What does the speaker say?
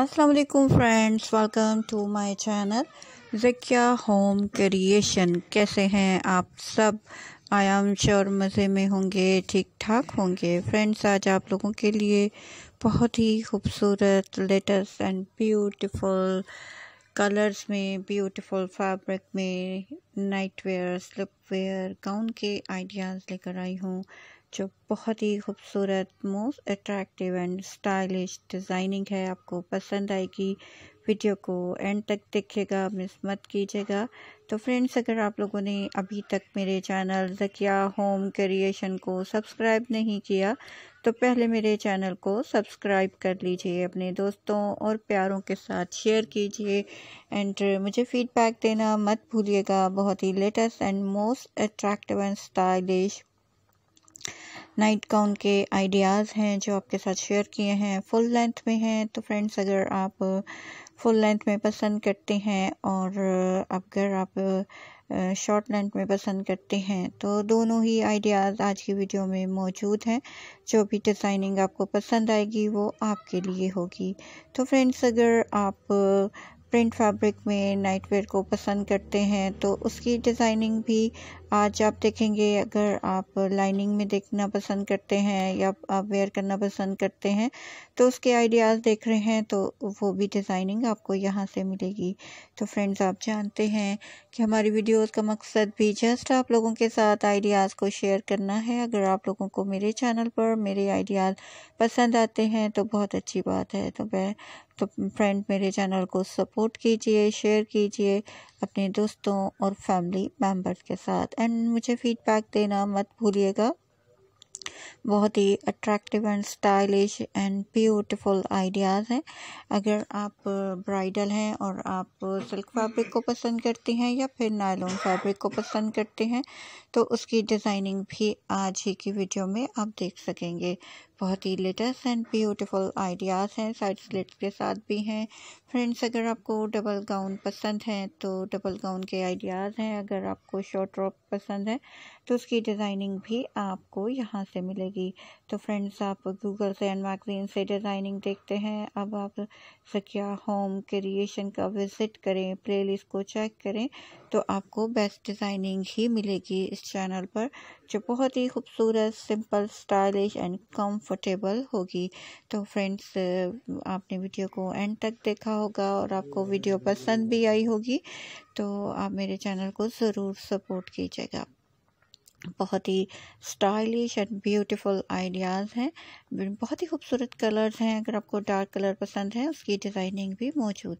असलकुम friends welcome to my channel Zakia home creation कैसे हैं आप सब आयाम शोर श्योर मज़े में होंगे ठीक ठाक होंगे फ्रेंड्स आज आप लोगों के लिए बहुत ही खूबसूरत लेटेस्ट एंड ब्यूटीफुल कलर्स में ब्यूटीफुल फैब्रिक में night wear slip wear gown के आइडियाज़ लेकर आई हूँ जो बहुत ही खूबसूरत most attractive and stylish designing है आपको पसंद आएगी वीडियो को एंड तक देखिएगा मिस मत कीजिएगा तो फ्रेंड्स अगर आप लोगों ने अभी तक मेरे चैनल जकिया होम क्रिएशन को सब्सक्राइब नहीं किया तो पहले मेरे चैनल को सब्सक्राइब कर लीजिए अपने दोस्तों और प्यारों के साथ शेयर कीजिए एंड मुझे फीडबैक देना मत भूलिएगा बहुत ही latest and most attractive and stylish night का के आइडियाज़ हैं जो आपके साथ शेयर किए हैं फुल लेंथ में हैं तो फ्रेंड्स अगर आप फुल लेंथ में पसंद करते हैं और अगर आप शॉर्ट लेंथ में पसंद करते हैं तो दोनों ही आइडियाज़ आज की वीडियो में मौजूद हैं जो भी डिज़ाइनिंग आपको पसंद आएगी वो आपके लिए होगी तो फ्रेंड्स अगर आप प्रिंट फैब्रिक में नाइट वेयर को पसंद करते हैं तो उसकी डिज़ाइनिंग भी आज आप देखेंगे अगर आप लाइनिंग में देखना पसंद करते हैं या आप वेयर करना पसंद करते हैं तो उसके आइडियाज़ देख रहे हैं तो वो भी डिज़ाइनिंग आपको यहाँ से मिलेगी तो फ्रेंड्स आप जानते हैं कि हमारी वीडियोस का मकसद भी जस्ट आप लोगों के साथ आइडियाज़ को शेयर करना है अगर आप लोगों को मेरे चैनल पर मेरे आइडियाज़ पसंद आते हैं तो बहुत अच्छी बात है तो मैं तो फ्रेंड मेरे चैनल को सपोर्ट कीजिए शेयर कीजिए अपने दोस्तों और फैमिली मेम्बर्स के साथ एंड मुझे फीडबैक देना मत भूलिएगा बहुत ही attractive and stylish and beautiful ideas हैं अगर आप ब्राइडल हैं और आप सिल्क फैब्रिक को पसंद करती हैं या फिर नायलॉन फैब्रिक को पसंद करते हैं तो उसकी डिज़ाइनिंग भी आज ही की वीडियो में आप देख सकेंगे बहुत ही लेटेस्ट एंड ब्यूटीफुल आइडियाज़ हैं साइड स्लिट्स के साथ भी हैं फ्रेंड्स अगर आपको डबल गाउन पसंद है तो डबल गाउन के आइडियाज़ हैं अगर आपको शॉर्ट रॉप पसंद है तो उसकी डिज़ाइनिंग भी आपको यहाँ से मिलेगी तो फ्रेंड्स आप गूगल से एंड मैगजीन से डिज़ाइनिंग देखते हैं अब आप सकिया होम क्रिएशन का विज़िट करें प्ले को चेक करें तो आपको बेस्ट डिज़ाइनिंग ही मिलेगी इस चैनल पर जो बहुत ही खूबसूरत simple stylish and comfort comfortable होगी तो फ्रेंड्स आपने वीडियो को एंड तक देखा होगा और आपको वीडियो पसंद भी आई होगी तो आप मेरे चैनल को ज़रूर सपोर्ट कीजिएगा बहुत ही स्टाइलिश एंड ब्यूटीफुल आइडियाज़ हैं बहुत ही खूबसूरत कलर्स हैं अगर आपको डार्क कलर पसंद है उसकी डिज़ाइनिंग भी मौजूद है